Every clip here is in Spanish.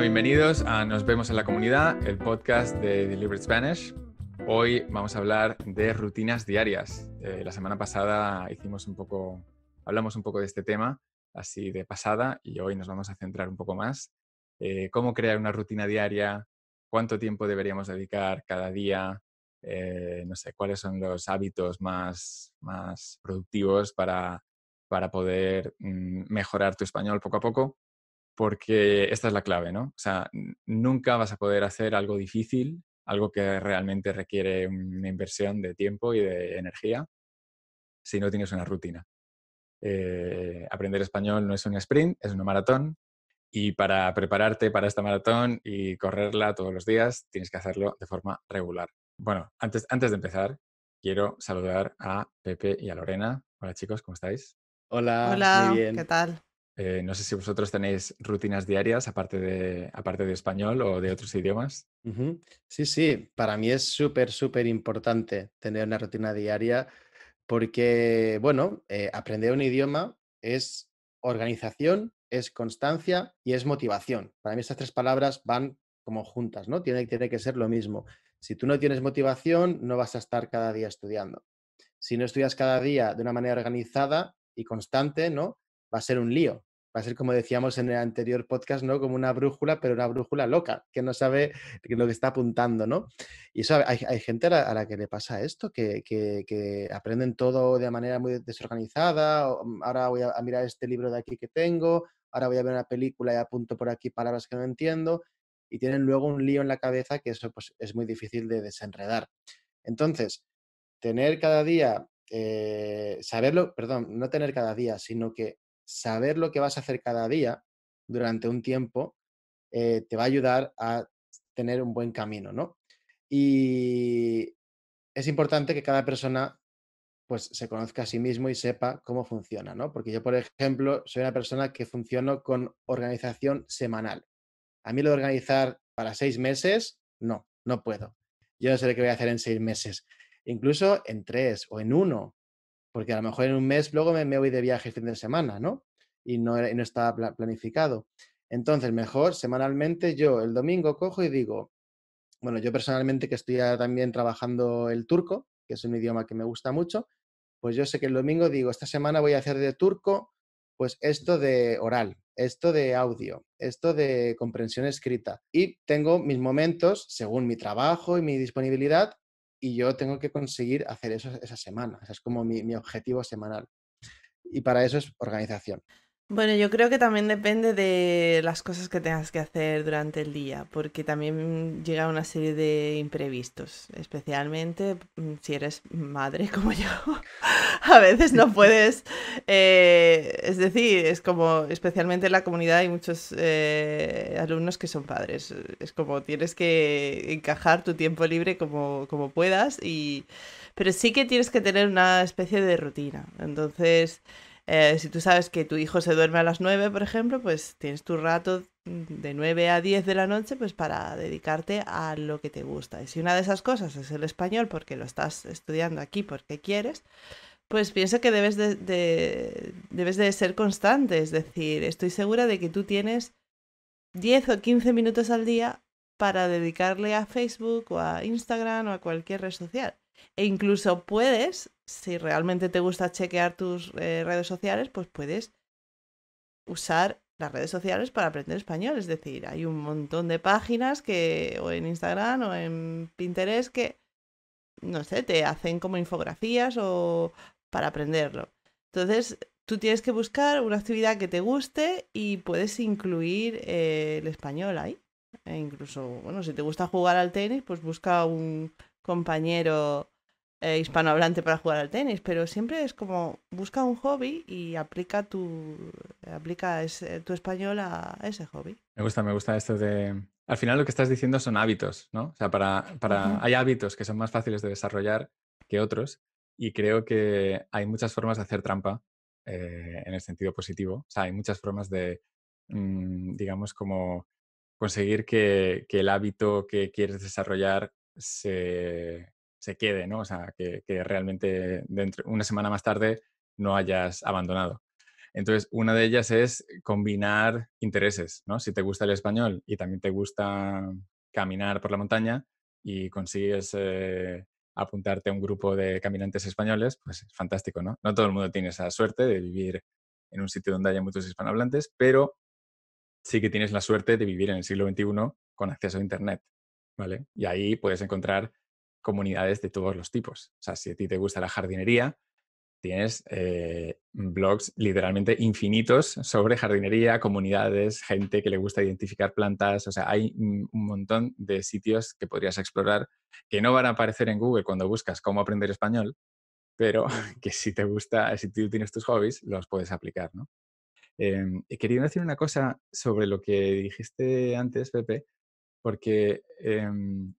bienvenidos a Nos vemos en la comunidad, el podcast de Deliberate Spanish. Hoy vamos a hablar de rutinas diarias. Eh, la semana pasada hicimos un poco, hablamos un poco de este tema, así de pasada, y hoy nos vamos a centrar un poco más. Eh, cómo crear una rutina diaria, cuánto tiempo deberíamos dedicar cada día, eh, no sé, cuáles son los hábitos más, más productivos para, para poder mm, mejorar tu español poco a poco porque esta es la clave, ¿no? O sea, nunca vas a poder hacer algo difícil, algo que realmente requiere una inversión de tiempo y de energía, si no tienes una rutina. Eh, aprender español no es un sprint, es una maratón. Y para prepararte para esta maratón y correrla todos los días, tienes que hacerlo de forma regular. Bueno, antes, antes de empezar, quiero saludar a Pepe y a Lorena. Hola chicos, ¿cómo estáis? Hola, Hola muy bien. ¿qué tal? Eh, no sé si vosotros tenéis rutinas diarias aparte de, aparte de español o de otros idiomas. Sí, sí, para mí es súper, súper importante tener una rutina diaria porque, bueno, eh, aprender un idioma es organización, es constancia y es motivación. Para mí estas tres palabras van como juntas, ¿no? Tiene, tiene que ser lo mismo. Si tú no tienes motivación, no vas a estar cada día estudiando. Si no estudias cada día de una manera organizada y constante, ¿no? Va a ser un lío, va a ser como decíamos en el anterior podcast, ¿no? Como una brújula, pero una brújula loca, que no sabe lo que está apuntando, ¿no? Y eso hay, gente a la, que le pasa esto, que, aprenden todo de manera muy desorganizada, mm, ahora voy a, mirar este libro de aquí que tengo, ahora voy a ver una película y apunto por aquí palabras que no entiendo, y tienen luego un lío en la cabeza que eso pues, es muy difícil de desenredar. Entonces, tener cada día, eh, saberlo, perdón, no tener cada día, sino que saber lo que vas a hacer cada día durante un tiempo eh, te va a ayudar a tener un buen camino, ¿no? Y es importante que cada persona pues se conozca a sí mismo y sepa cómo funciona, ¿no? Porque yo, por ejemplo, soy una persona que funciona con organización semanal. A mí lo de organizar para seis meses, no, no puedo. Yo no sé lo que voy a hacer en seis meses. Incluso en tres o en uno porque a lo mejor en un mes luego me, voy de viaje el fin de semana, ¿no? Y no, está planificado. Entonces, mejor semanalmente yo el domingo cojo y digo, bueno, yo personalmente que estoy también trabajando el turco, que es un idioma que me gusta mucho, pues yo sé que el domingo digo, esta semana voy a hacer de turco, pues esto de oral, esto de audio, esto de comprensión escrita. Y tengo mis momentos, según mi trabajo y mi disponibilidad, y yo tengo que conseguir hacer eso esa semana. es como mi, mi objetivo semanal. Y para eso es organización. Bueno, yo creo que también depende de las cosas que tengas que hacer durante el día, porque también llega una serie de imprevistos, especialmente mm, si eres madre como yo. a veces no puedes, eh, es decir, es como, especialmente en la comunidad hay muchos eh, alumnos que son padres, es como tienes que encajar tu tiempo libre como, como puedas, y, pero sí que tienes que tener una especie de rutina. Entonces eh, si tú sabes que tu hijo se duerme a las 9, por ejemplo, pues tienes tu rato de 9 a 10 de la noche pues para dedicarte a lo que te gusta. Y si una de esas cosas es el español porque lo estás estudiando aquí porque quieres, pues pienso que debes de, debes de ser constante. Es decir, estoy segura de que tú tienes 10 o 15 minutos al día para dedicarle a Facebook o a Instagram o a cualquier red social. E incluso puedes, si realmente te gusta chequear tus eh, redes sociales, pues puedes usar las redes sociales para aprender español. Es decir, hay un montón de páginas que, o en Instagram o en Pinterest, que, no sé, te hacen como infografías o para aprenderlo. Entonces, tú tienes que buscar una actividad que te guste y puedes incluir eh, el español ahí. E incluso, bueno, si te gusta jugar al tenis, pues busca un compañero eh, hispanohablante para jugar al tenis, pero siempre es como busca un hobby y aplica tu, aplica tu español a ese hobby. Me gusta, me gusta esto de... Al final lo que estás diciendo son hábitos, ¿no? O sea, para, para... hay hábitos que son más fáciles de desarrollar que otros y creo que hay muchas formas de hacer trampa eh, en el sentido positivo. O sea, hay muchas formas de, mm, digamos, como conseguir que, que, el hábito que quieres desarrollar se, se quede, ¿no? O sea, que, realmente dentro, una semana más tarde no hayas abandonado. Entonces, una de ellas es combinar intereses, ¿no? Si te gusta el español y también te gusta caminar por la montaña y consigues eh, apuntarte a un grupo de caminantes españoles, pues es fantástico, ¿no? No todo el mundo tiene esa suerte de vivir en un sitio donde haya muchos hispanohablantes, pero sí que tienes la suerte de vivir en el siglo XXI con acceso a Internet. Y ahí puedes encontrar comunidades de todos los tipos. O sea, si a ti te gusta la jardinería, tienes eh, blogs literalmente infinitos sobre jardinería, comunidades, gente que le gusta identificar plantas. O sea, hay un montón de sitios que podrías explorar que no van a aparecer en Google cuando buscas cómo aprender español, pero que si te gusta, si tú tienes tus hobbies, los puedes aplicar, ¿no? Em, quería decir una cosa sobre lo que dijiste antes, Pepe, porque em,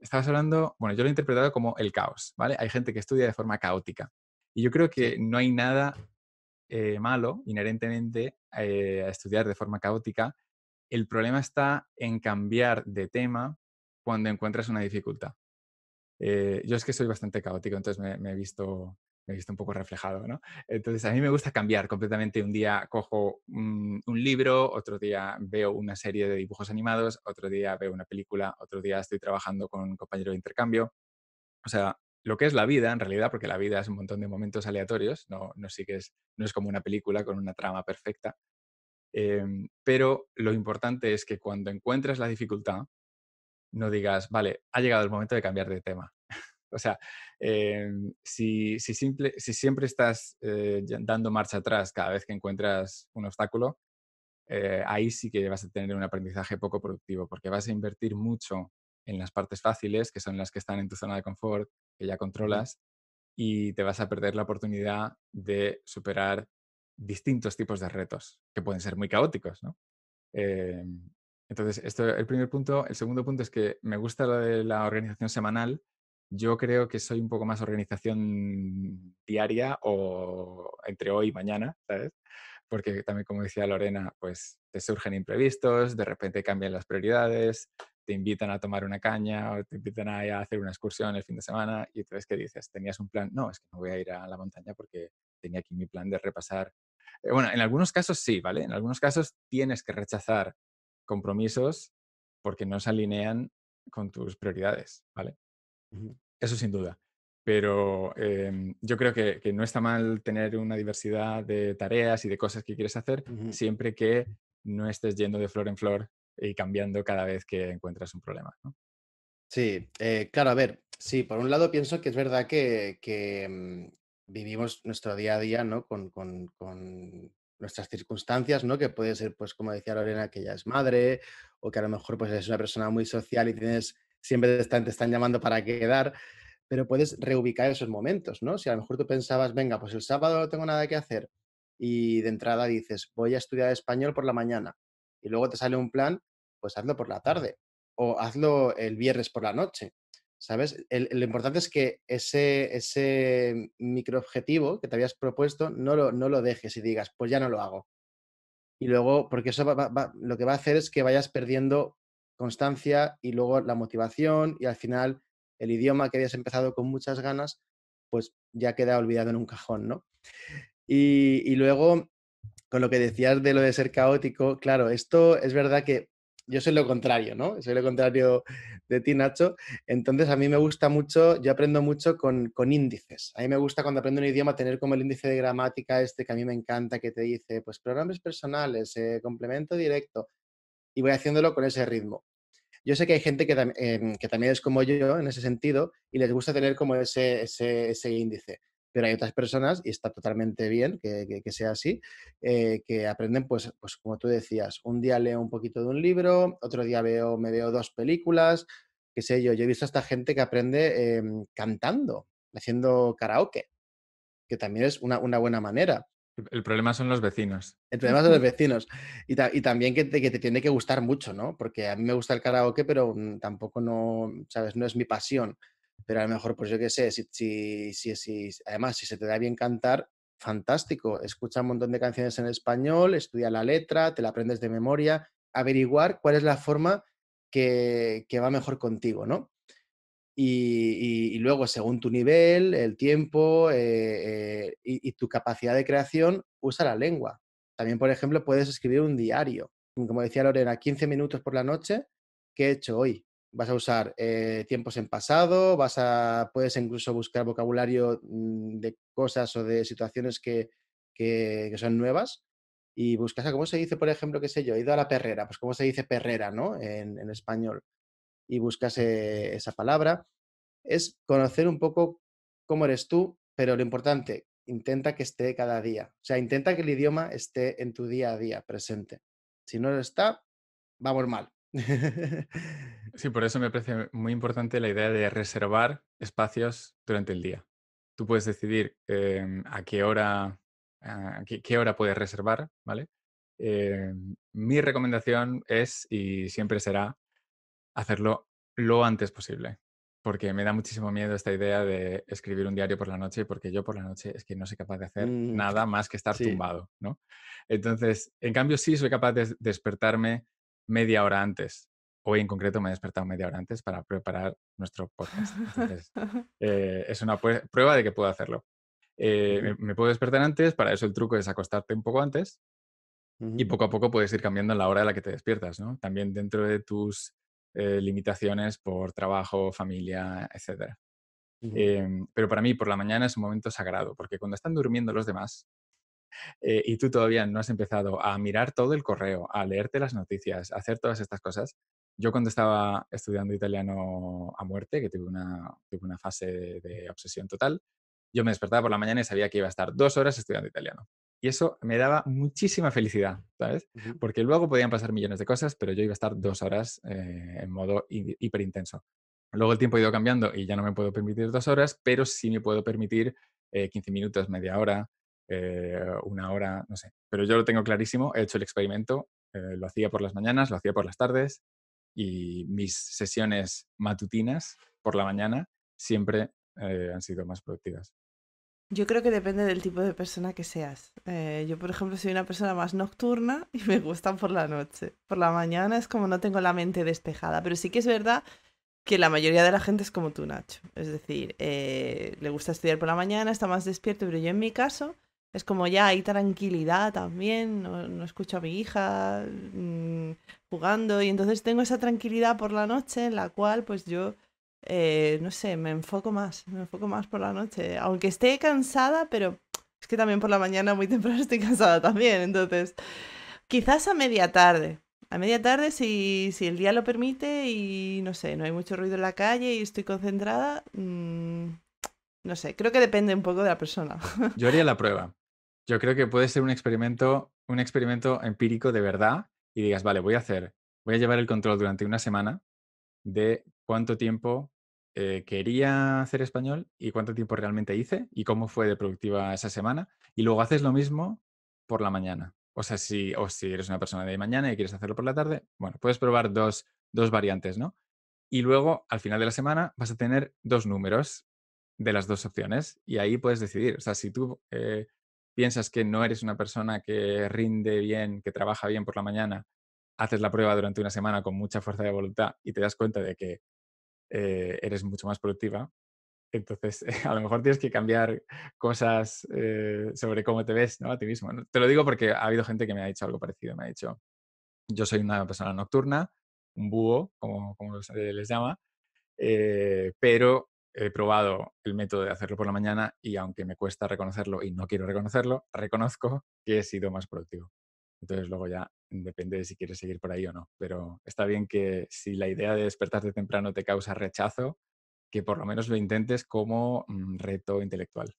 estabas hablando, bueno, yo lo he interpretado como el caos, ¿vale? Hay gente que estudia de forma caótica. Y yo creo que no hay nada eh, malo inherentemente eh, a estudiar de forma caótica. El problema está en cambiar de tema cuando encuentras una dificultad. Eh, yo es que soy bastante caótico, entonces me he visto me he visto un poco reflejado, ¿no? Entonces, a mí me gusta cambiar completamente. Un día cojo mm, un, libro, otro día veo una serie de dibujos animados, otro día veo una película, otro día estoy trabajando con un compañero de intercambio. O sea, lo que es la vida, en realidad, porque la vida es un montón de momentos aleatorios, no, no, no es como una película con una trama perfecta. Em, pero lo importante es que cuando encuentres la dificultad, no digas, vale, ha llegado el momento de cambiar de tema o sea, eh, si, siempre estás eh, dando marcha atrás cada vez que encuentras un obstáculo, eh, ahí sí que vas a tener un aprendizaje poco productivo, porque vas a invertir mucho en las partes fáciles, que son las que están en tu zona de confort, que ya controlas, y te vas a perder la oportunidad de superar distintos tipos de retos, que pueden ser muy caóticos, entonces, esto el primer punto. El segundo punto es que me gusta lo de la organización semanal yo creo que soy un poco más organización diaria o entre hoy y mañana, ¿sabes? Porque también, como decía Lorena, pues te surgen imprevistos, de repente cambian las prioridades, te invitan a tomar una caña o te invitan a, a hacer una excursión el fin de semana y ves que dices? ¿Tenías un plan? No, es que no voy a ir a la montaña porque tenía aquí mi plan de repasar. Eh, bueno, en algunos casos sí, ¿vale? En algunos casos tienes que rechazar compromisos porque no se alinean con tus prioridades, ¿vale? eso sin duda. Pero em, yo creo que, no está mal tener una diversidad de tareas y de cosas que quieres hacer, siempre que no estés yendo de flor en flor y cambiando cada vez que encuentras un problema. Sí, eh, claro, a ver, sí, por un lado pienso que es verdad que, mm, vivimos nuestro día a día con, nuestras circunstancias, ¿no? Que puede ser, pues, como decía Lorena, que ya es madre, o que a lo mejor pues, es una persona muy social y tienes siempre te están, te están llamando para quedar, pero puedes reubicar esos momentos, ¿no? Si a lo mejor tú pensabas, venga, pues el sábado no tengo nada que hacer y de entrada dices, voy a estudiar español por la mañana y luego te sale un plan, pues hazlo por la tarde o hazlo el viernes por la noche. ¿Sabes? lo importante es que ese, ese microobjetivo que te habías propuesto no lo, no lo dejes y digas, pues ya no lo hago. Y luego, porque eso lo que va a hacer es que vayas perdiendo constancia y luego la motivación y al final el idioma que habías empezado con muchas ganas, pues ya queda olvidado en un cajón, Y, luego, con lo que decías de lo de ser caótico, claro, esto es verdad que yo soy lo contrario, ¿no? Soy lo contrario de ti, Nacho. Entonces, a mí me gusta mucho, yo aprendo mucho con, índices. A mí me gusta cuando aprendo un idioma tener como el índice de gramática este que a mí me encanta, que te dice, pues pronombres personales, eh, complemento directo y voy haciéndolo con ese ritmo. Yo sé que hay gente em, que, también es como yo en ese sentido y les gusta tener como ese, ese, índice pero hay otras personas, y está totalmente bien que, sea así, eh, que aprenden, pues, pues como tú decías, un día leo un poquito de un libro, otro día veo, me veo dos películas, qué sé yo, yo he visto hasta gente que aprende em, cantando, haciendo karaoke, que también es una, una buena manera. El problema son los vecinos. El problema son los vecinos. Y, también que te, tiene que gustar mucho, ¿no? Porque a mí me gusta el karaoke, pero mm, tampoco no, ¿sabes? No es mi pasión. Pero a lo mejor, pues yo qué sé, si, si, si, si además, si se te da bien cantar, fantástico. Escucha un montón de canciones en español, estudia la letra, te la aprendes de memoria, averiguar cuál es la forma que va mejor contigo, ¿no? Y, luego, según tu nivel, el tiempo eh, eh, y, tu capacidad de creación, usa la lengua. También, por ejemplo, puedes escribir un diario. Como decía Lorena, 15 minutos por la noche, ¿qué he hecho hoy? Vas a usar eh, tiempos en pasado, vas a, puedes incluso buscar vocabulario mm, de cosas o de situaciones que, son nuevas y buscas, ah, ¿cómo se dice, por ejemplo, qué sé yo? He ido a la perrera, pues cómo se dice perrera, ¿no? en español y buscas eh, esa palabra. Es conocer un poco cómo eres tú, pero lo importante, intenta que esté cada día. O sea, intenta que el idioma esté en tu día a día presente. Si no lo está, vamos mal. Sí, por eso me parece muy importante la idea de reservar espacios durante el día. Tú puedes decidir em, a qué hora, qué, hora puedes reservar, ¿vale? Em, mi recomendación es, y siempre será, hacerlo lo antes posible, porque me da muchísimo miedo esta idea de escribir un diario por la noche, porque yo por la noche es que no soy capaz de hacer mm, nada más que estar tumbado, ¿no? Entonces, en cambio sí soy capaz de despertarme media hora antes. Hoy en concreto me he despertado media hora antes para preparar nuestro podcast. Eh, es una prueba de que puedo hacerlo. Eh, me, puedo despertar antes, para eso el truco es acostarte un poco antes y poco a poco puedes ir cambiando la hora a la que te despiertas, ¿no? También dentro de tus eh, limitaciones por trabajo, familia, etc. Em, pero para mí, por la mañana es un momento sagrado, porque cuando están durmiendo los demás eh, y tú todavía no has empezado a mirar todo el correo, a leerte las noticias, a hacer todas estas cosas, yo cuando estaba estudiando italiano a muerte, que tuve una, una fase de, de obsesión total, yo me despertaba por la mañana y sabía que iba a estar dos horas estudiando italiano. Y eso me daba muchísima felicidad, ¿sabes? Porque luego podían pasar millones de cosas, pero yo iba a estar dos horas eh, en modo hiperintenso. Luego el tiempo ha ido cambiando y ya no me puedo permitir dos horas, pero sí me puedo permitir 15 eh, minutos, media hora, eh, una hora, no sé. Pero yo lo tengo clarísimo, he hecho el experimento, lo hacía por las mañanas, lo hacía por las tardes y mis sesiones matutinas por la mañana siempre han sido más productivas. Yo creo que depende del tipo de persona que seas. Eh, yo, por ejemplo, soy una persona más nocturna y me gustan por la noche. Por la mañana es como no tengo la mente despejada, pero sí que es verdad que la mayoría de la gente es como tú, Nacho. Es decir, eh, le gusta estudiar por la mañana, está más despierto, pero yo en mi caso es como ya hay tranquilidad también, no, escucho a mi hija mm, jugando y entonces tengo esa tranquilidad por la noche en la cual pues yo eh, no sé, me enfoco más, me enfoco más por la noche, aunque esté cansada, pero es que también por la mañana muy temprano estoy cansada también, entonces quizás a media tarde, a media tarde si, si el día lo permite y no sé, no hay mucho ruido en la calle y estoy concentrada, mm, no sé, creo que depende un poco de la persona. Yo haría la prueba. Yo creo que puede ser un experimento, un experimento empírico de verdad y digas, vale, voy a hacer, voy a llevar el control durante una semana de cuánto tiempo eh, quería hacer español y cuánto tiempo realmente hice y cómo fue de productiva esa semana. Y luego haces lo mismo por la mañana. O sea, si, o si eres una persona de mañana y quieres hacerlo por la tarde, bueno, puedes probar dos, variantes, ¿no? Y luego, al final de la semana, vas a tener dos números de las dos opciones y ahí puedes decidir. O sea, si tú eh, piensas que no eres una persona que rinde bien, que trabaja bien por la mañana, haces la prueba durante una semana con mucha fuerza de voluntad y te das cuenta de que eh, eres mucho más productiva. Entonces, a lo mejor tienes que cambiar cosas eh, sobre cómo te ves ¿no? a ti mismo. Te lo digo porque ha habido gente que me ha dicho algo parecido. Me ha dicho, yo soy una persona nocturna, un búho, como, como les llama, eh, pero he probado el método de hacerlo por la mañana y aunque me cuesta reconocerlo y no quiero reconocerlo, reconozco que he sido más productivo. Entonces luego ya depende de si quieres seguir por ahí o no. Pero está bien que si la idea de despertarte temprano te causa rechazo, que por lo menos lo intentes como mm, reto intelectual.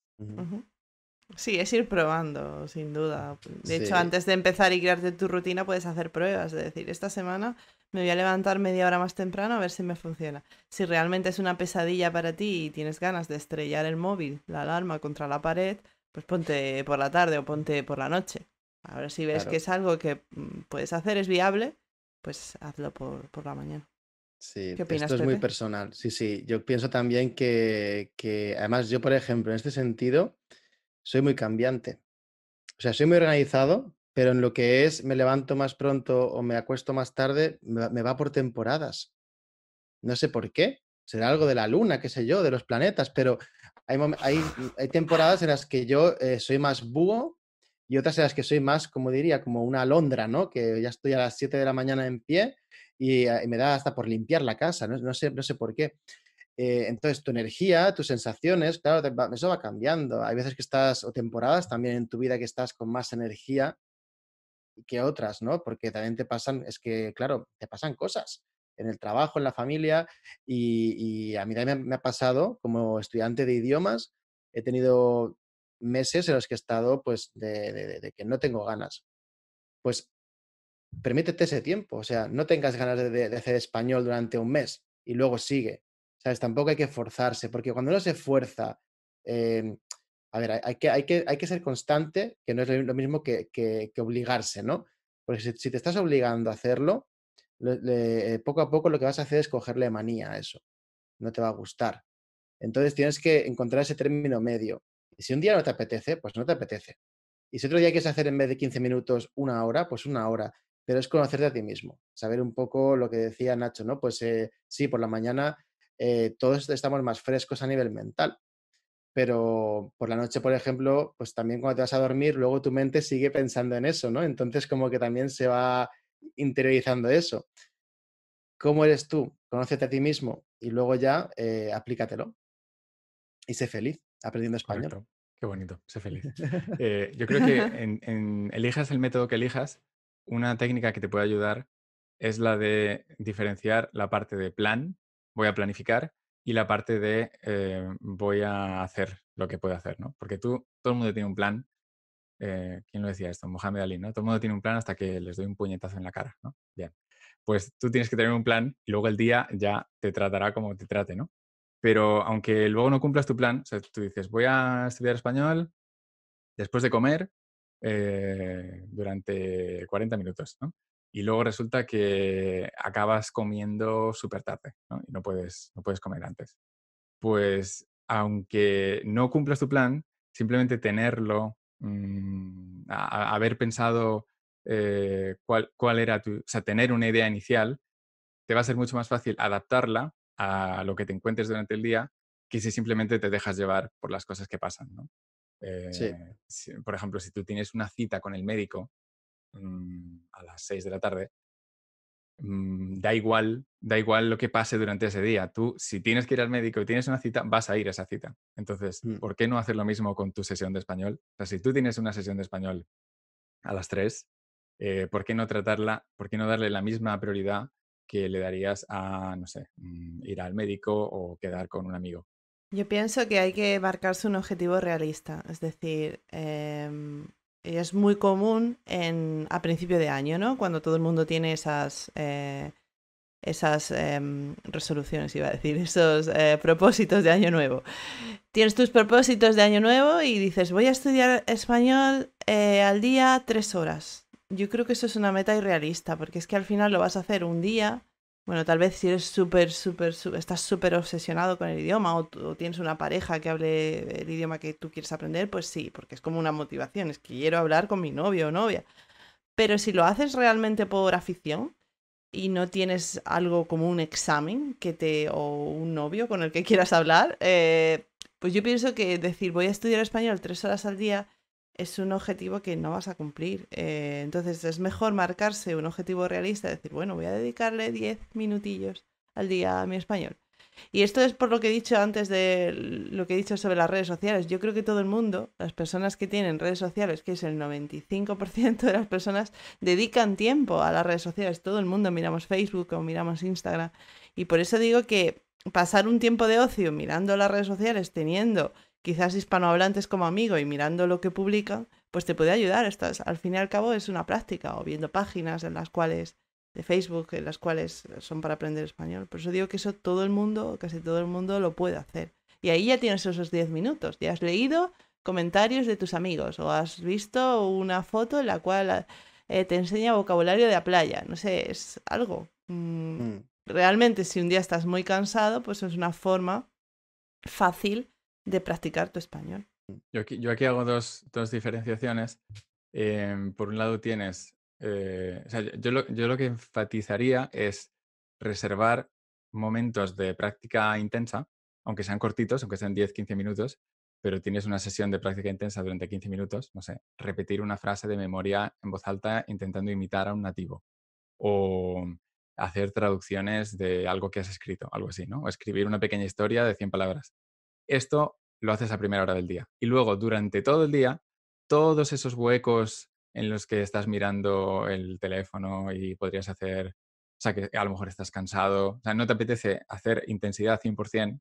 Sí, es ir probando, sin duda. De hecho, antes de empezar y crearte tu rutina, puedes hacer pruebas. Es decir, esta semana me voy a levantar media hora más temprano a ver si me funciona. Si realmente es una pesadilla para ti y tienes ganas de estrellar el móvil, la alarma contra la pared, pues ponte por la tarde o ponte por la noche. Ahora si ves que es algo que mm, puedes hacer, es viable, pues hazlo por, la mañana. Sí, esto es muy personal. Sí, sí, yo pienso también que, además yo, por ejemplo, en este sentido, soy muy cambiante. O sea, soy muy organizado, pero en lo que es me levanto más pronto o me acuesto más tarde, me va por temporadas. No sé por qué. Será algo de la luna, qué sé yo, de los planetas, pero hay, hay, temporadas en las que yo eh, soy más búho y otras en las que soy más, como diría, como una alondra, ¿no? Que ya estoy a las 7 de la mañana en pie eh, y, me da hasta por limpiar la casa, no, no sé, no sé por qué. Eh, entonces, tu energía, tus sensaciones, claro, eso va cambiando. Hay veces que estás, o temporadas también en tu vida que estás con más energía que otras, ¿no? Porque también te pasan, es que, claro, te pasan cosas en el trabajo, en la familia, y, a mí también me ha pasado, como estudiante de idiomas, he tenido meses en los que he estado pues de, que no tengo ganas. Pues permítete ese tiempo, o sea, no tengas ganas de, hacer español durante un mes y luego sigue. ¿Sabes? Tampoco hay que forzarse, porque cuando uno se fuerza, em, a ver, hay que, hay, que, hay que ser constante, que no es lo mismo que, obligarse, ¿no? Porque si, te estás obligando a hacerlo, eh, poco a poco lo que vas a hacer es cogerle manía a eso. No te va a gustar. Entonces tienes que encontrar ese término medio. Y si un día no te apetece, pues no te apetece. Y si otro día quieres hacer en vez de 15 minutos una hora, pues una hora. Pero es conocerte a ti mismo, saber un poco lo que decía Nacho, ¿no? Pues eh, sí, por la mañana eh, todos estamos más frescos a nivel mental, pero por la noche, por ejemplo, pues también cuando te vas a dormir, luego tu mente sigue pensando en eso, ¿no? Entonces como que también se va interiorizando eso. ¿Cómo eres tú? Conócete a ti mismo y luego ya eh, aplícatelo y sé feliz aprendiendo español. Qué bonito, sé feliz. Eh, yo creo que en, elijas el método que elijas, una técnica que te puede ayudar es la de diferenciar la parte de plan, voy a planificar, y la parte de eh, voy a hacer lo que puedo hacer, ¿no? Porque tú, todo el mundo tiene un plan. Eh, ¿Quién lo decía esto? Mohamed Ali, ¿no? Todo el mundo tiene un plan hasta que les doy un puñetazo en la cara, ¿no? Bien. Pues tú tienes que tener un plan y luego el día ya te tratará como te trate, ¿no? pero aunque luego no cumplas tu plan, o sea, tú dices, voy a estudiar español después de comer eh, durante 40 minutos, ¿no? Y luego resulta que acabas comiendo súper tarde, ¿no? Y no puedes, no puedes comer antes. Pues aunque no cumplas tu plan, simplemente tenerlo, mm, haber pensado eh, cuál, cuál era tu, o sea, tener una idea inicial, te va a ser mucho más fácil adaptarla a lo que te encuentres durante el día que si simplemente te dejas llevar por las cosas que pasan. Eh, por ejemplo, si tú tienes una cita con el médico mm, a las 6 de la tarde, mm, da, igual, da igual lo que pase durante ese día. Tú, si tienes que ir al médico y tienes una cita, vas a ir a esa cita. Entonces, mm. ¿por qué no hacer lo mismo con tu sesión de español? O sea, si tú tienes una sesión de español a las 3, eh, ¿por qué no tratarla, por qué no darle la misma prioridad que le darías a, no sé, mm, ir al médico o quedar con un amigo? Yo pienso que hay que marcarse un objetivo realista, es decir, em, es muy común en, a principio de año, ¿no? Cuando todo el mundo tiene esas, eh, esas em, resoluciones, iba a decir, esos eh, propósitos de año nuevo. Tienes tus propósitos de año nuevo y dices, voy a estudiar español eh, al día tres horas yo creo que eso es una meta irrealista, porque es que al final lo vas a hacer un día. Bueno, tal vez si eres súper, súper, estás súper obsesionado con el idioma o, tienes una pareja que hable el idioma que tú quieres aprender, pues sí, porque es como una motivación, es que quiero hablar con mi novio o novia. Pero si lo haces realmente por afición y no tienes algo como un examen que te o un novio con el que quieras hablar, eh, pues yo pienso que decir voy a estudiar español tres horas al día es un objetivo que no vas a cumplir. Eh, entonces es mejor marcarse un objetivo realista, decir, bueno, voy a dedicarle 10 minutillos al día a mi español. Y esto es por lo que he dicho antes de lo que he dicho sobre las redes sociales. Yo creo que todo el mundo, las personas que tienen redes sociales, que es el 95% de las personas, dedican tiempo a las redes sociales. Todo el mundo miramos Facebook o miramos Instagram. Y por eso digo que pasar un tiempo de ocio mirando las redes sociales, teniendo quizás hispanohablantes como amigo y mirando lo que publican, pues te puede ayudar. al fin y al cabo es una práctica, o viendo páginas en las cuales de Facebook, en las cuales son para aprender español. Por eso digo que eso todo el mundo, casi todo el mundo lo puede hacer. Y ahí ya tienes esos 10 minutos, ya has leído comentarios de tus amigos o has visto una foto en la cual eh, te enseña vocabulario de la playa, no sé, es algo. Mm, mm. Realmente si un día estás muy cansado, pues es una forma fácil de practicar tu español. Yo aquí, hago dos, dos diferenciaciones. Em, por un lado tienes, eh, o sea, yo, lo, yo lo que enfatizaría es reservar momentos de práctica intensa, aunque sean cortitos, aunque sean 10-15 minutos, pero tienes una sesión de práctica intensa durante 15 minutos, no sé, repetir una frase de memoria en voz alta intentando imitar a un nativo o hacer traducciones de algo que has escrito, algo así, ¿no? O escribir una pequeña historia de 100 palabras. Esto lo haces a primera hora del día. Y luego, durante todo el día, todos esos huecos en los que estás mirando el teléfono y podrías hacer, o sea, que a lo mejor estás cansado, o sea, no te apetece hacer intensidad 100%,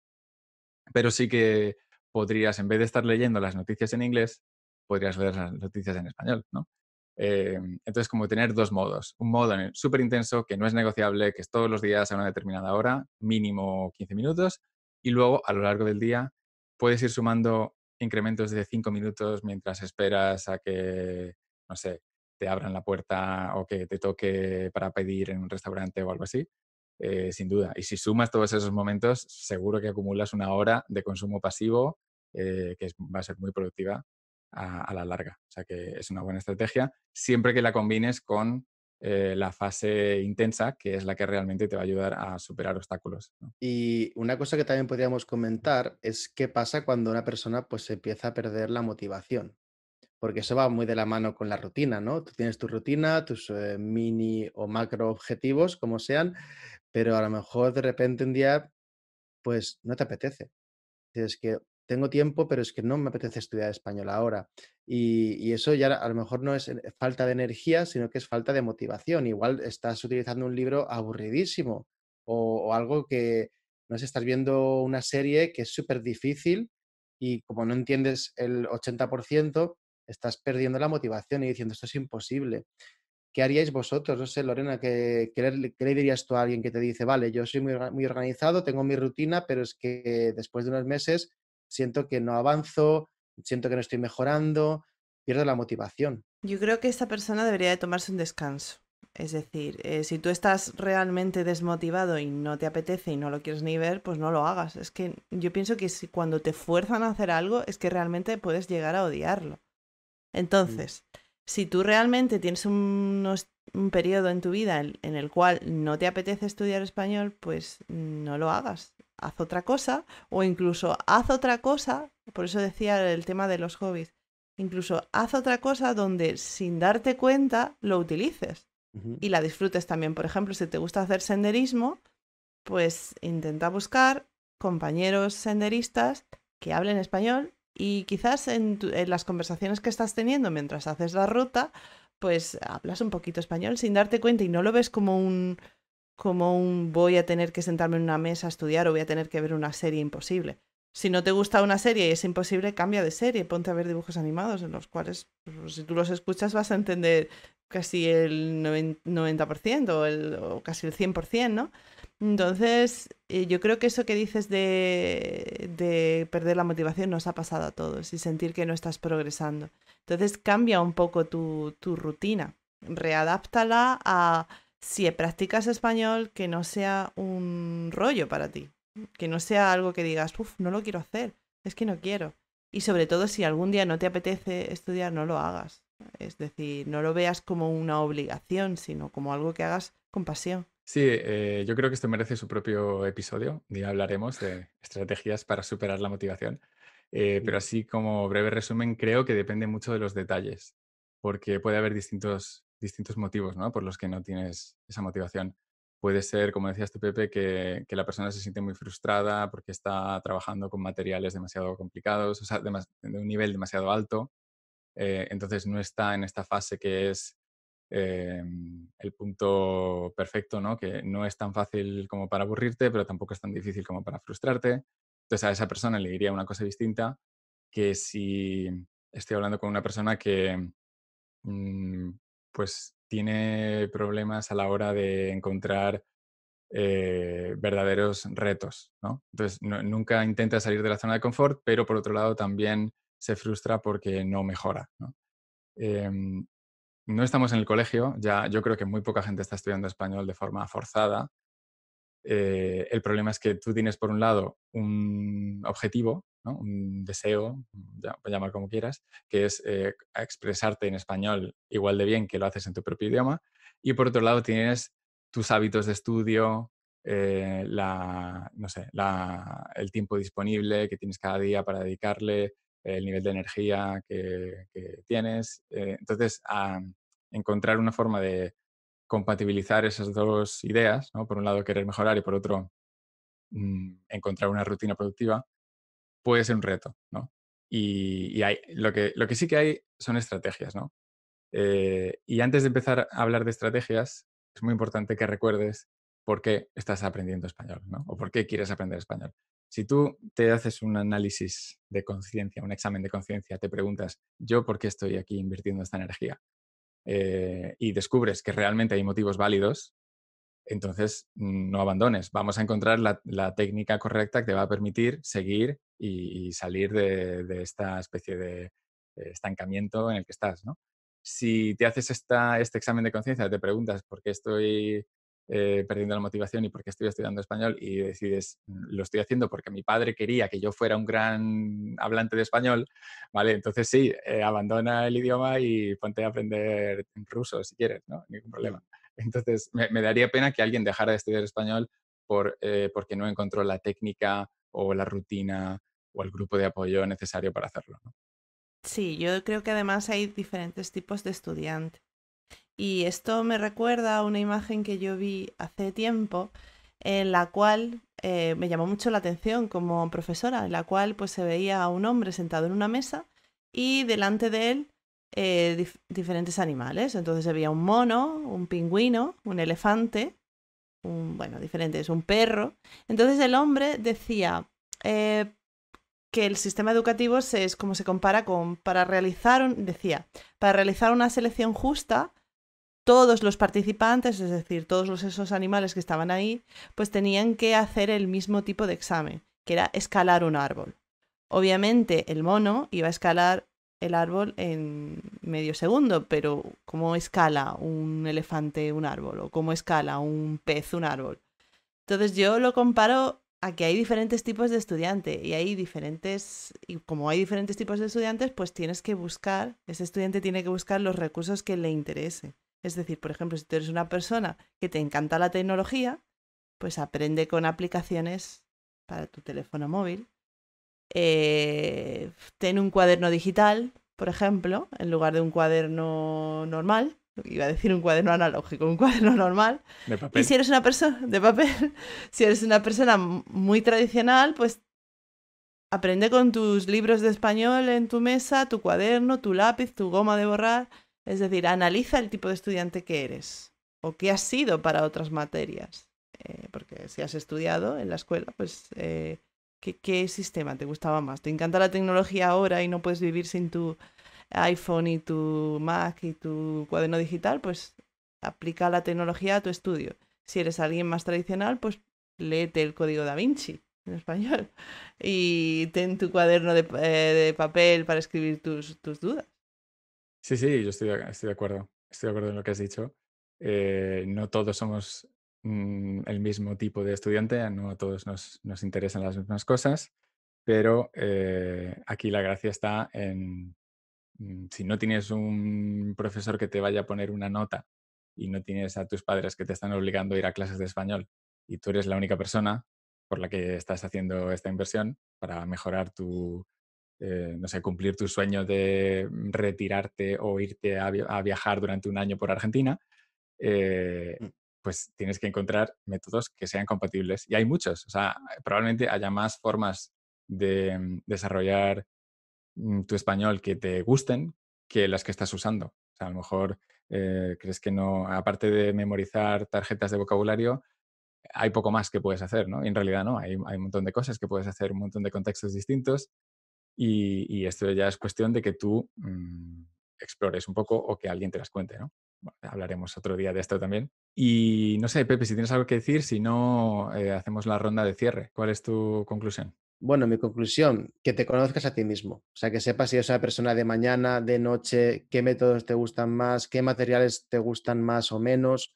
pero sí que podrías, en vez de estar leyendo las noticias en inglés, podrías leer las noticias en español, ¿no? Eh, entonces, como tener dos modos. Un modo súper intenso, que no es negociable, que es todos los días a una determinada hora, mínimo 15 minutos, y luego, a lo largo del día, puedes ir sumando incrementos de 5 minutos mientras esperas a que, no sé, te abran la puerta o que te toque para pedir en un restaurante o algo así. Eh, sin duda. Y si sumas todos esos momentos, seguro que acumulas una hora de consumo pasivo eh, que va a ser muy productiva a, a, la larga. O sea que es una buena estrategia siempre que la combines con eh, la fase intensa, que es la que realmente te va a ayudar a superar obstáculos. Y una cosa que también podríamos comentar es qué pasa cuando una persona pues empieza a perder la motivación. Porque eso va muy de la mano con la rutina, ¿no? Tú tienes tu rutina, tus eh, mini o macro objetivos, como sean, pero a lo mejor de repente un día, pues no te apetece. Es que tengo tiempo, pero es que no me apetece estudiar español ahora. Y, eso ya a lo mejor no es eh, falta de energía, sino que es falta de motivación. Igual estás utilizando un libro aburridísimo o, algo que, no sé, estás viendo una serie que es súper difícil y como no entiendes el 80%, estás perdiendo la motivación y diciendo, esto es imposible. ¿Qué haríais vosotros? No sé, Lorena, ¿qué, le, dirías tú a alguien que te dice, vale, yo soy muy, muy organizado, tengo mi rutina, pero es que después de unos meses siento que no avanzo, siento que no estoy mejorando, pierdo la motivación. Yo creo que esta persona debería de tomarse un descanso. Es decir, eh, si tú estás realmente desmotivado y no te apetece y no lo quieres ni ver, pues no lo hagas. Es que yo pienso que si cuando te fuerzan a hacer algo es que realmente puedes llegar a odiarlo. Mm. Entonces, si tú realmente tienes unos un periodo en tu vida en el cual no te apetece estudiar español, pues no lo hagas. Haz otra cosa o incluso haz otra cosa, por eso decía el tema de los hobbies, incluso haz otra cosa donde sin darte cuenta lo utilices y la disfrutes también. Por ejemplo, si te gusta hacer senderismo, pues intenta buscar compañeros senderistas que hablen español y quizás en las conversaciones que estás teniendo mientras haces la ruta, pues hablas un poquito español sin darte cuenta y no lo ves como un, como un voy a tener que sentarme en una mesa a estudiar o voy a tener que ver una serie imposible. Si no te gusta una serie y es imposible, cambia de serie, ponte a ver dibujos animados en los cuales pues, si tú los escuchas vas a entender casi el 90% o, el, o casi el 100%, ¿no? Entonces, yo creo que eso que dices de, de, perder la motivación nos ha pasado a todos y sentir que no estás progresando. Entonces cambia un poco tu, tu rutina, readáptala a si practicas español que no sea un rollo para ti, que no sea algo que digas, uff, no lo quiero hacer, es que no quiero. Y sobre todo si algún día no te apetece estudiar, no lo hagas. Es decir, no lo veas como una obligación, sino como algo que hagas con pasión. Sí, eh, yo creo que esto merece su propio episodio. Ya hablaremos de estrategias para superar la motivación. Eh, pero así como breve resumen, creo que depende mucho de los detalles, porque puede haber distintos, distintos motivos ¿no? por los que no tienes esa motivación. Puede ser, como decías tú, Pepe, que, la persona se siente muy frustrada porque está trabajando con materiales demasiado complicados, o sea, de, un nivel demasiado alto. Eh, entonces no está en esta fase que es eh, el punto perfecto, Que no es tan fácil como para aburrirte, pero tampoco es tan difícil como para frustrarte. Entonces a esa persona le diría una cosa distinta que si estoy hablando con una persona que mm, pues tiene problemas a la hora de encontrar eh, verdaderos retos, Entonces nunca intenta salir de la zona de confort, pero por otro lado también se frustra porque no mejora, em, no estamos en el colegio, ya yo creo que muy poca gente está estudiando español de forma forzada. Eh, el problema es que tú tienes, por un lado, un objetivo, un deseo, pues llamarlo llamar como quieras, que es eh, expresarte en español igual de bien que lo haces en tu propio idioma. Y por otro lado, tienes tus hábitos de estudio, eh, no sé, el tiempo disponible que tienes cada día para dedicarle, el nivel de energía que, tienes. Eh, entonces, a encontrar una forma de compatibilizar esas dos ideas, por un lado querer mejorar y por otro mm, encontrar una rutina productiva, puede ser un reto. Y, hay, lo, que, lo que sí que hay son estrategias. ¿no? Eh, y antes de empezar a hablar de estrategias, es muy importante que recuerdes por qué estás aprendiendo español, O por qué quieres aprender español. Si tú te haces un análisis de conciencia, un examen de conciencia, te preguntas, ¿yo por qué estoy aquí invirtiendo esta energía? Eh, y descubres que realmente hay motivos válidos, entonces mm, no abandones. Vamos a encontrar la, técnica correcta que te va a permitir seguir y, salir de, esta especie de, estancamiento en el que estás, si te haces esta, este examen de conciencia, te preguntas por qué estoy eh, perdiendo la motivación y porque estoy estudiando español y decides, mm, lo estoy haciendo porque mi padre quería que yo fuera un gran hablante de español, ¿vale? Entonces sí, eh, abandona el idioma y ponte a aprender ruso si quieres, ¿no? Ningún problema. Entonces me, daría pena que alguien dejara de estudiar español eh, porque no encontró la técnica o la rutina o el grupo de apoyo necesario para hacerlo, Sí, yo creo que además hay diferentes tipos de estudiantes y esto me recuerda a una imagen que yo vi hace tiempo, en la cual eh, me llamó mucho la atención como profesora, en la cual pues se veía a un hombre sentado en una mesa y delante de él eh, diferentes animales. Entonces había un mono, un pingüino, un elefante, un, bueno, diferentes, un perro. Entonces el hombre decía eh, que el sistema educativo es como se compara con, para realizar, decía, para realizar una selección justa, todos los participantes, es decir, todos esos animales que estaban ahí, pues tenían que hacer el mismo tipo de examen, que era escalar un árbol. Obviamente el mono iba a escalar el árbol en medio segundo, pero ¿cómo escala un elefante un árbol? ¿O cómo escala un pez un árbol? Entonces yo lo comparo a que hay diferentes tipos de estudiante y hay diferentes, y como hay diferentes tipos de estudiantes, pues tienes que buscar, ese estudiante tiene que buscar los recursos que le interese. Es decir, por ejemplo, si tú eres una persona que te encanta la tecnología, pues aprende con aplicaciones para tu teléfono móvil. Eh, ten un cuaderno digital, por ejemplo, en lugar de un cuaderno normal. Iba a decir un cuaderno analógico, un cuaderno normal. De Y si eres una persona de papel, si eres una persona muy tradicional, pues aprende con tus libros de español en tu mesa, tu cuaderno, tu lápiz, tu goma de borrar. Es decir, analiza el tipo de estudiante que eres o qué has sido para otras materias. Eh, porque si has estudiado en la escuela, pues eh, ¿qué, sistema te gustaba más. Te encanta la tecnología ahora y no puedes vivir sin tu iPhone y tu Mac y tu cuaderno digital, pues aplica la tecnología a tu estudio. Si eres alguien más tradicional, pues léete el código da Vinci en español y ten tu cuaderno de, eh, papel para escribir tus dudas. Sí, sí, yo estoy, de acuerdo. Estoy de acuerdo en lo que has dicho. Eh, no todos somos mm, el mismo tipo de estudiante, no a todos nos, interesan las mismas cosas, pero eh, aquí la gracia está en, mm, si no tienes un profesor que te vaya a poner una nota y no tienes a tus padres que te están obligando a ir a clases de español y tú eres la única persona por la que estás haciendo esta inversión para mejorar tu, eh, no sé, cumplir tu sueño de retirarte o irte a, viajar durante un año por Argentina, eh, mm. pues tienes que encontrar métodos que sean compatibles. Y hay muchos, o sea, probablemente haya más formas de mm, desarrollar mm, tu español que te gusten que las que estás usando. O sea, a lo mejor eh, crees que no, aparte de memorizar tarjetas de vocabulario, hay poco más que puedes hacer, ¿no? en realidad no, hay, hay, un montón de cosas que puedes hacer, un montón de contextos distintos y, esto ya es cuestión de que tú mm, explores un poco o que alguien te las cuente, ¿no? hablaremos otro día de esto también. Y no sé, Pepe, si tienes algo que decir, si no, eh, hacemos la ronda de cierre. ¿Cuál es tu conclusión? Bueno, mi conclusión, que te conozcas a ti mismo. O sea, que sepas si eres una persona de mañana, de noche, qué métodos te gustan más, qué materiales te gustan más o menos.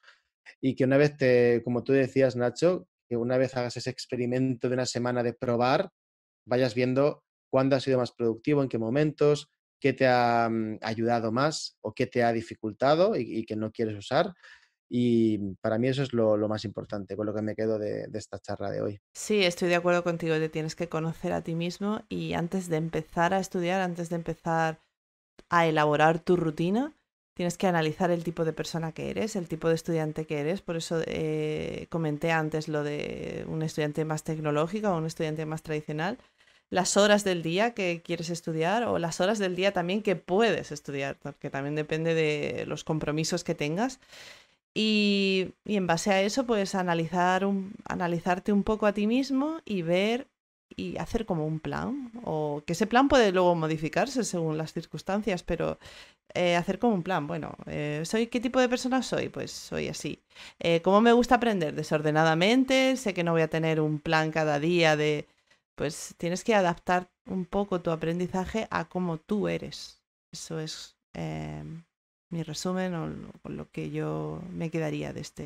Y que una vez te, como tú decías, Nacho, que una vez hagas ese experimento de una semana de probar, vayas viendo cuándo has sido más productivo, en qué momentos, qué te ha mm, ayudado más o qué te ha dificultado y, que no quieres usar. Y mm, para mí eso es lo, más importante, con lo que me quedo de, esta charla de hoy. Sí, estoy de acuerdo contigo, te tienes que conocer a ti mismo y antes de empezar a estudiar, antes de empezar a elaborar tu rutina, tienes que analizar el tipo de persona que eres, el tipo de estudiante que eres. Por eso eh, comenté antes lo de un estudiante más tecnológico o un estudiante más tradicional las horas del día que quieres estudiar o las horas del día también que puedes estudiar, porque también depende de los compromisos que tengas. Y, en base a eso, pues analizar analizarte un poco a ti mismo y ver y hacer como un plan, o que ese plan puede luego modificarse según las circunstancias, pero eh, hacer como un plan, bueno, eh, soy ¿qué tipo de persona soy? Pues soy así. Eh, ¿Cómo me gusta aprender? Desordenadamente, sé que no voy a tener un plan cada día de pues tienes que adaptar un poco tu aprendizaje a cómo tú eres. Eso es eh, mi resumen o lo, que yo me quedaría de este,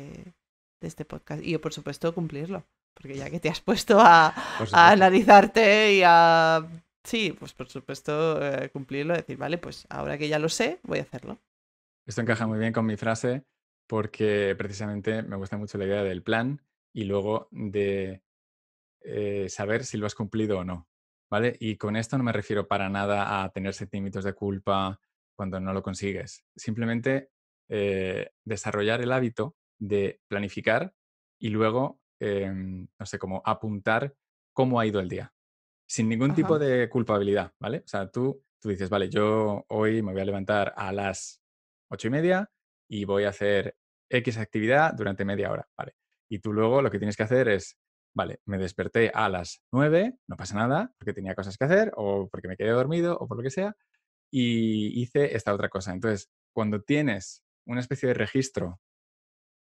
de este podcast. Y por supuesto, cumplirlo, porque ya que te has puesto a, analizarte y a... Sí, pues por supuesto, eh, cumplirlo, decir, vale, pues ahora que ya lo sé, voy a hacerlo. Esto encaja muy bien con mi frase porque precisamente me gusta mucho la idea del plan y luego de eh, saber si lo has cumplido o no, ¿vale? Y con esto no me refiero para nada a tener sentimientos de culpa cuando no lo consigues. Simplemente eh, desarrollar el hábito de planificar y luego, em, no sé, como apuntar cómo ha ido el día, sin ningún tipo de culpabilidad, ¿vale? O sea, tú, tú dices, vale, yo hoy me voy a levantar a las ocho y media y voy a hacer X actividad durante media hora, ¿vale? Y tú luego lo que tienes que hacer es Vale, me desperté a las 9, no pasa nada, porque tenía cosas que hacer o porque me quedé dormido o por lo que sea, y hice esta otra cosa. Entonces, cuando tienes una especie de registro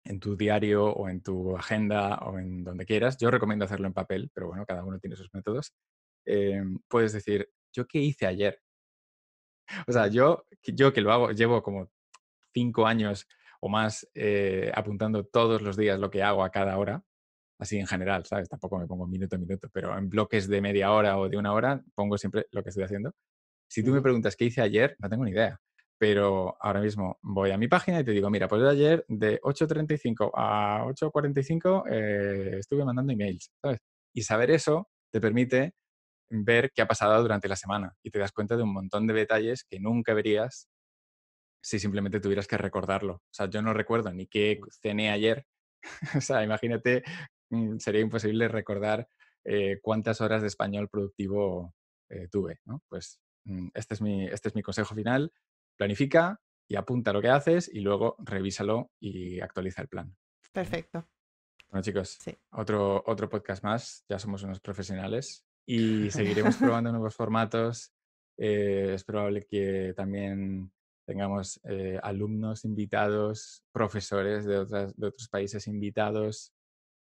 en tu diario o en tu agenda o en donde quieras, yo recomiendo hacerlo en papel, pero bueno, cada uno tiene sus métodos, em, puedes decir, ¿yo qué hice ayer? O sea, yo, yo que lo hago, llevo como cinco años o más eh, apuntando todos los días lo que hago a cada hora, así en general, ¿sabes? Tampoco me pongo minuto a minuto, pero en bloques de media hora o de una hora pongo siempre lo que estoy haciendo. Si tú me preguntas qué hice ayer, no tengo ni idea. Pero ahora mismo voy a mi página y te digo, mira, pues ayer de 8.35 a 8.45 eh, estuve mandando emails, ¿sabes? Y saber eso te permite ver qué ha pasado durante la semana y te das cuenta de un montón de detalles que nunca verías si simplemente tuvieras que recordarlo. O sea, yo no recuerdo ni qué cené ayer. o sea, imagínate Mm, sería imposible recordar eh, cuántas horas de español productivo eh, tuve. Pues mm, este, este es, mi, consejo final. Planifica y apunta lo que haces y luego revísalo y actualiza el plan. Perfecto. Bueno, chicos, otro, podcast más. Ya somos unos profesionales y seguiremos probando nuevos formatos. Eh, es probable que también tengamos alumnos invitados, profesores de otros países invitados.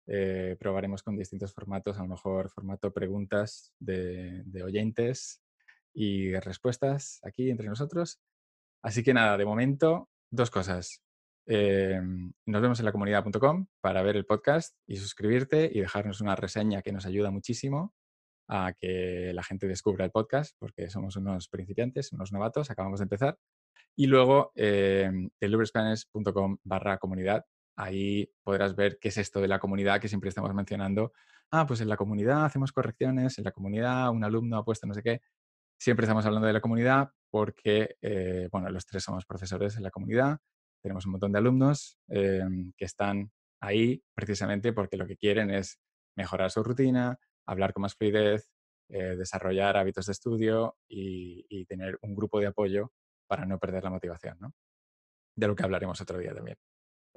Eh, probaremos con distintos formatos, a lo mejor formato preguntas de, oyentes y respuestas aquí entre nosotros. Así que nada, de momento, dos cosas. Eh, nos vemos en la comunidad.com para ver el podcast y suscribirte y dejarnos una reseña que nos ayuda muchísimo a que la gente descubra el podcast, porque somos unos principiantes, unos novatos, acabamos de empezar. Y luego eh, barra comunidad Ahí podrás ver qué es esto de la comunidad que siempre estamos mencionando. Ah, pues en la comunidad hacemos correcciones, en la comunidad un alumno ha puesto no sé qué. Siempre estamos hablando de la comunidad porque, eh, bueno, los tres somos profesores en la comunidad, tenemos un montón de alumnos eh, que están ahí precisamente porque lo que quieren es mejorar su rutina, hablar con más fluidez, eh, desarrollar hábitos de estudio y, y, tener un grupo de apoyo para no perder la motivación, ¿no? De lo que hablaremos otro día también.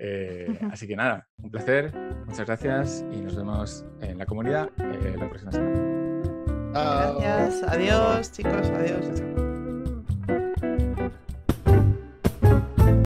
Eh, así que nada, un placer, muchas gracias y nos vemos en la comunidad eh, la próxima semana. Gracias, adiós chicos, adiós.